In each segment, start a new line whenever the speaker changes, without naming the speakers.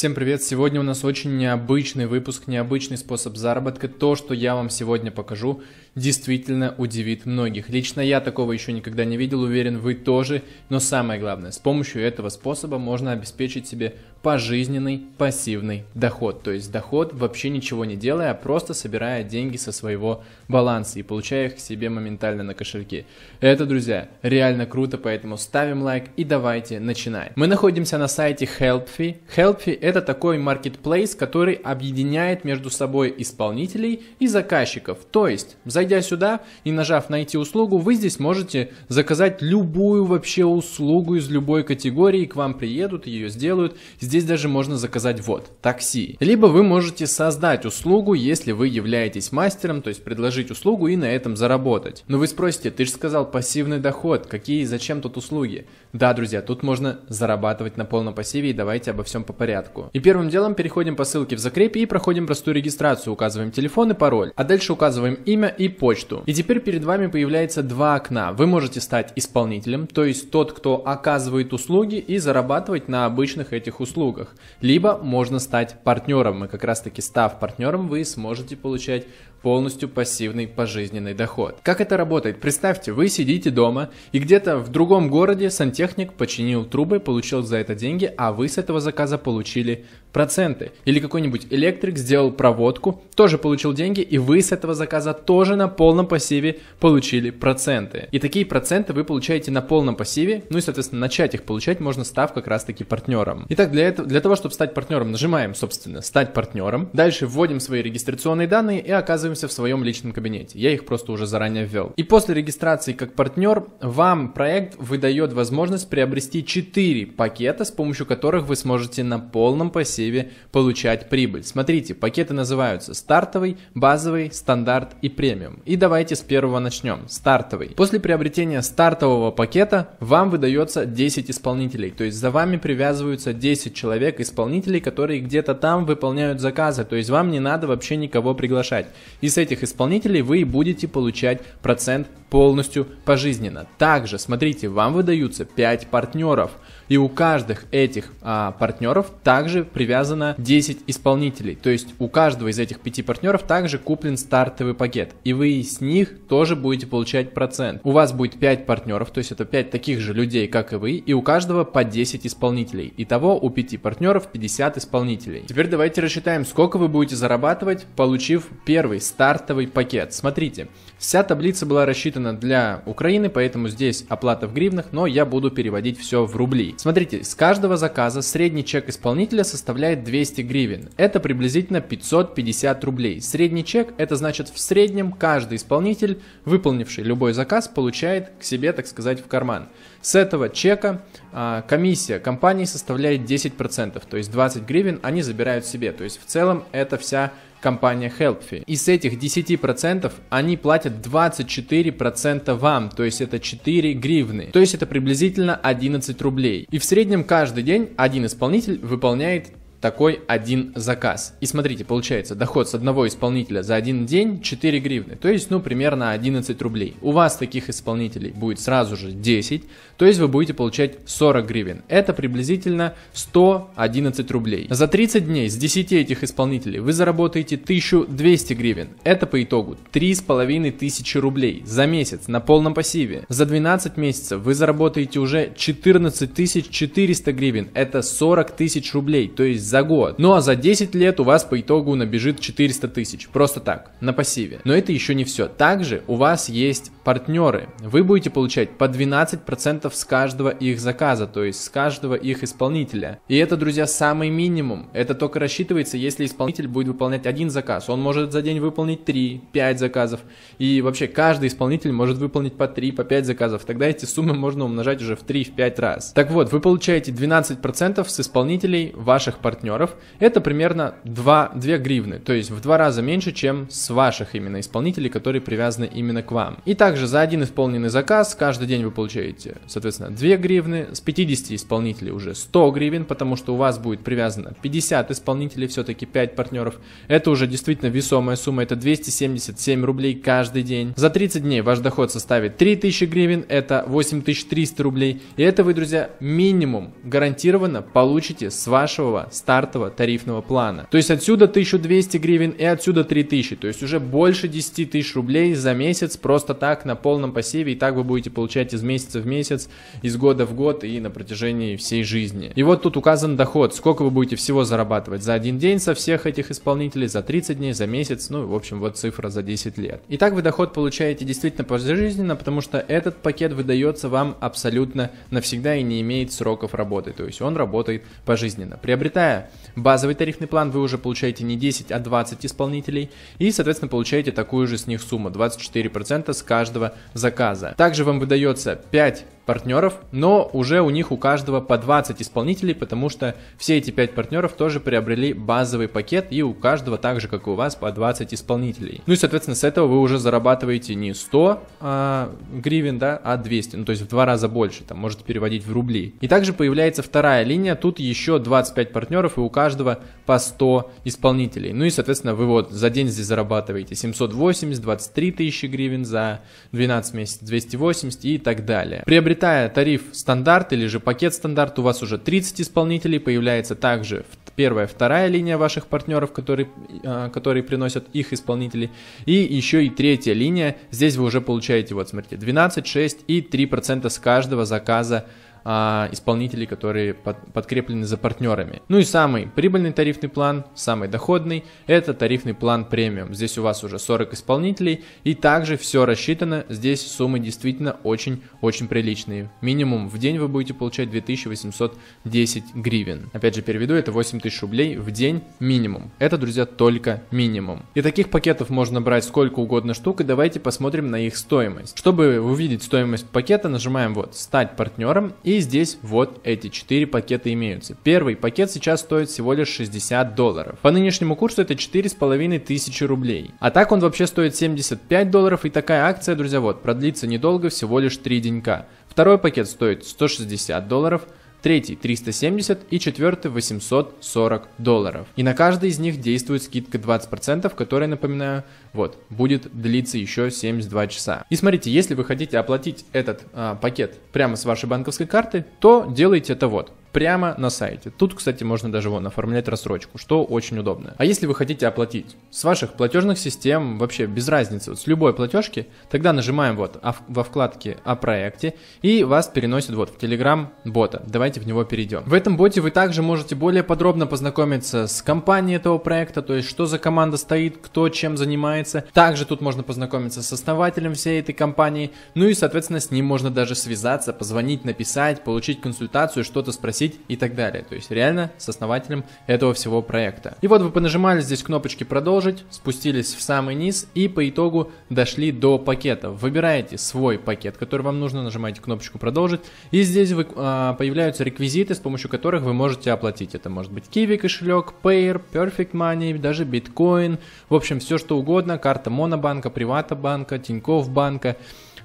Всем привет! Сегодня у нас очень необычный выпуск, необычный способ заработка. То, что я вам сегодня покажу, действительно удивит многих. Лично я такого еще никогда не видел, уверен, вы тоже. Но самое главное, с помощью этого способа можно обеспечить себе пожизненный пассивный доход. То есть доход вообще ничего не делая, а просто собирая деньги со своего баланса и получая их к себе моментально на кошельке. Это, друзья, реально круто, поэтому ставим лайк и давайте начинаем. Мы находимся на сайте Helpfi. Helpfi это такой маркетплейс, который объединяет между собой исполнителей и заказчиков. То есть, зайдя сюда и нажав «Найти услугу», вы здесь можете заказать любую вообще услугу из любой категории, к вам приедут, ее сделают здесь даже можно заказать вот, такси. Либо вы можете создать услугу, если вы являетесь мастером, то есть предложить услугу и на этом заработать. Но вы спросите, ты же сказал пассивный доход, какие и зачем тут услуги? Да, друзья, тут можно зарабатывать на полном пассиве и давайте обо всем по порядку. И первым делом переходим по ссылке в закрепе и проходим простую регистрацию, указываем телефон и пароль, а дальше указываем имя и почту. И теперь перед вами появляется два окна. Вы можете стать исполнителем, то есть тот, кто оказывает услуги и зарабатывать на обычных этих услугах услугах. Либо можно стать партнером, и как раз таки став партнером вы сможете получать полностью пассивный пожизненный доход. Как это работает? Представьте, вы сидите дома, и где-то в другом городе сантехник починил трубы, получил за это деньги, а вы с этого заказа получили проценты. Или какой-нибудь электрик сделал проводку, тоже получил деньги, и вы с этого заказа тоже на полном пассиве получили проценты. И такие проценты вы получаете на полном пассиве, ну и, соответственно, начать их получать можно, став как раз-таки партнером. Итак, для, этого, для того, чтобы стать партнером, нажимаем, собственно, стать партнером. Дальше вводим свои регистрационные данные и оказываем оказываемся в своем личном кабинете. Я их просто уже заранее ввел. И после регистрации как партнер вам проект выдает возможность приобрести 4 пакета, с помощью которых вы сможете на полном пассиве получать прибыль. Смотрите, пакеты называются стартовый, базовый, стандарт и премиум. И давайте с первого начнем. Стартовый. После приобретения стартового пакета вам выдается 10 исполнителей. То есть за вами привязываются 10 человек исполнителей, которые где-то там выполняют заказы. То есть вам не надо вообще никого приглашать и с этих исполнителей вы и будете получать процент полностью пожизненно. Также, смотрите, вам выдаются 5 партнеров, и у каждых этих а, партнеров также привязано 10 исполнителей. То есть у каждого из этих 5 партнеров также куплен стартовый пакет, и вы с них тоже будете получать процент. У вас будет 5 партнеров, то есть это 5 таких же людей, как и вы, и у каждого по 10 исполнителей. Итого у 5 партнеров 50 исполнителей. Теперь давайте рассчитаем, сколько вы будете зарабатывать, получив первый стартовый пакет. Смотрите, вся таблица была рассчитана соответственно, для Украины, поэтому здесь оплата в гривнах, но я буду переводить все в рубли. Смотрите, с каждого заказа средний чек исполнителя составляет 200 гривен. Это приблизительно 550 рублей. Средний чек, это значит в среднем каждый исполнитель, выполнивший любой заказ, получает к себе, так сказать, в карман. С этого чека а, комиссия компании составляет 10%, то есть 20 гривен они забирают себе. То есть в целом это вся компания HelpFi. Из этих 10% они платят 24% вам, то есть это 4 гривны, то есть это приблизительно 11 рублей. И в среднем каждый день один исполнитель выполняет такой один заказ. И смотрите, получается доход с одного исполнителя за один день 4 гривны, то есть, ну, примерно 11 рублей. У вас таких исполнителей будет сразу же 10, то есть вы будете получать 40 гривен. Это приблизительно 111 рублей. За 30 дней с 10 этих исполнителей вы заработаете 1200 гривен. Это по итогу 3500 рублей за месяц на полном пассиве. За 12 месяцев вы заработаете уже 14400 гривен, это 40 тысяч рублей, то есть за год. Ну а за 10 лет у вас по итогу набежит 400 тысяч, просто так, на пассиве. Но это еще не все. Также у вас есть партнеры. Вы будете получать по 12% с каждого их заказа, то есть с каждого их исполнителя. И это, друзья, самый минимум. Это только рассчитывается, если исполнитель будет выполнять один заказ. Он может за день выполнить 3, 5 заказов. И вообще каждый исполнитель может выполнить по 3, по 5 заказов. Тогда эти суммы можно умножать уже в 3-5 раз. Так вот, вы получаете 12% с исполнителей ваших партнеров партнеров, это примерно 2, 2 гривны, то есть в два раза меньше, чем с ваших именно исполнителей, которые привязаны именно к вам. И также за один исполненный заказ каждый день вы получаете, соответственно, 2 гривны, с 50 исполнителей уже 100 гривен, потому что у вас будет привязано 50 исполнителей, все-таки 5 партнеров. Это уже действительно весомая сумма, это 277 рублей каждый день. За 30 дней ваш доход составит 3000 гривен, это 8300 рублей, и это вы, друзья, минимум гарантированно получите с вашего 100 стартового тарифного плана. То есть отсюда 1200 гривен и отсюда 3000, то есть уже больше 10 тысяч рублей за месяц просто так на полном посеве, и так вы будете получать из месяца в месяц, из года в год и на протяжении всей жизни. И вот тут указан доход, сколько вы будете всего зарабатывать за один день со всех этих исполнителей, за 30 дней, за месяц, ну, в общем, вот цифра за 10 лет. И так вы доход получаете действительно пожизненно, потому что этот пакет выдается вам абсолютно навсегда и не имеет сроков работы, то есть он работает пожизненно. Приобретая базовый тарифный план, вы уже получаете не 10, а 20 исполнителей и, соответственно, получаете такую же с них сумму, 24% с каждого заказа. Также вам выдается 5 партнеров, но уже у них у каждого по 20 исполнителей, потому что все эти 5 партнеров тоже приобрели базовый пакет, и у каждого так же, как и у вас, по 20 исполнителей. Ну и, соответственно, с этого вы уже зарабатываете не 100 а, гривен, да, а 200, ну то есть в два раза больше, там можете переводить в рубли. И также появляется вторая линия, тут еще 25 партнеров, и у каждого по 100 исполнителей. Ну и, соответственно, вы вот за день здесь зарабатываете 780, 23 тысячи гривен за 12 месяцев, 280 и так далее. Приобретаете приобретая тариф стандарт или же пакет стандарт, у вас уже 30 исполнителей, появляется также первая, вторая линия ваших партнеров, которые, а, которые приносят их исполнители и еще и третья линия, здесь вы уже получаете, вот смотрите, 12, 6 и 3% с каждого заказа а, исполнителей, которые под, подкреплены за партнерами. Ну и самый прибыльный тарифный план, самый доходный, это тарифный план премиум. Здесь у вас уже 40 исполнителей, и также все рассчитано, здесь суммы действительно очень-очень приличные. Минимум в день вы будете получать 2810 гривен. Опять же, переведу, это 8000 рублей в день минимум. Это, друзья, только минимум. И таких пакетов можно брать сколько угодно штук, и давайте посмотрим на их стоимость. Чтобы увидеть стоимость пакета, нажимаем вот «Стать партнером» и и здесь вот эти четыре пакета имеются. Первый пакет сейчас стоит всего лишь 60 долларов. По нынешнему курсу это 4,5 тысячи рублей. А так он вообще стоит 75 долларов. И такая акция, друзья, вот, продлится недолго, всего лишь 3 денька. Второй пакет стоит 160 долларов третий 370 и четвертый 840 долларов. И на каждый из них действует скидка 20%, которая, напоминаю, вот, будет длиться еще 72 часа. И смотрите, если вы хотите оплатить этот а, пакет прямо с вашей банковской карты, то делайте это вот прямо на сайте. Тут, кстати, можно даже вон оформлять рассрочку, что очень удобно. А если вы хотите оплатить с ваших платежных систем, вообще без разницы, вот с любой платежки, тогда нажимаем вот во вкладке «О проекте» и вас переносит вот в Telegram бота. Давайте в него перейдем. В этом боте вы также можете более подробно познакомиться с компанией этого проекта, то есть что за команда стоит, кто чем занимается. Также тут можно познакомиться с основателем всей этой компании, ну и, соответственно, с ним можно даже связаться, позвонить, написать, получить консультацию, что-то спросить сеть и так далее. То есть реально с основателем этого всего проекта. И вот вы понажимали здесь кнопочки «Продолжить», спустились в самый низ и по итогу дошли до пакета. Выбираете свой пакет, который вам нужно, нажимаете кнопочку «Продолжить», и здесь вы, а, появляются реквизиты, с помощью которых вы можете оплатить. Это может быть Kiwi кошелек, Payer, Perfect Money, даже Bitcoin. в общем, все что угодно, карта Монобанка, Привата банка, Тинькофф банка,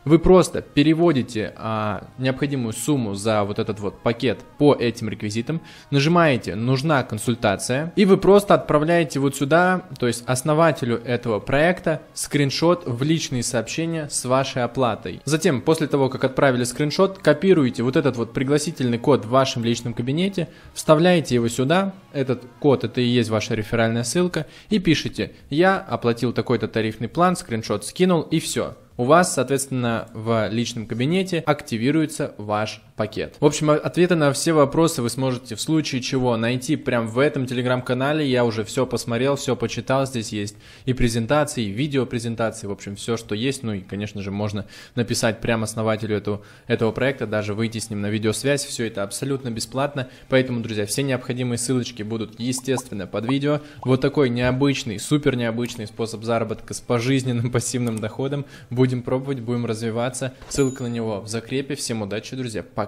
вы просто переводите а, необходимую сумму за вот этот вот пакет по этим реквизитам, нажимаете «Нужна консультация», и вы просто отправляете вот сюда, то есть основателю этого проекта, скриншот в личные сообщения с вашей оплатой. Затем, после того, как отправили скриншот, копируете вот этот вот пригласительный код в вашем личном кабинете, вставляете его сюда, этот код это и есть ваша реферальная ссылка, и пишите «Я оплатил такой-то тарифный план, скриншот скинул» и все у вас, соответственно, в личном кабинете активируется ваш пакет. В общем, ответы на все вопросы вы сможете в случае чего найти прямо в этом телеграм-канале. Я уже все посмотрел, все почитал. Здесь есть и презентации, и видеопрезентации, в общем, все, что есть. Ну и, конечно же, можно написать прямо основателю этого, этого проекта, даже выйти с ним на видеосвязь. Все это абсолютно бесплатно. Поэтому, друзья, все необходимые ссылочки будут, естественно, под видео. Вот такой необычный, супер необычный способ заработка с пожизненным пассивным доходом. Будем пробовать, будем развиваться. Ссылка на него в закрепе. Всем удачи, друзья. Пока.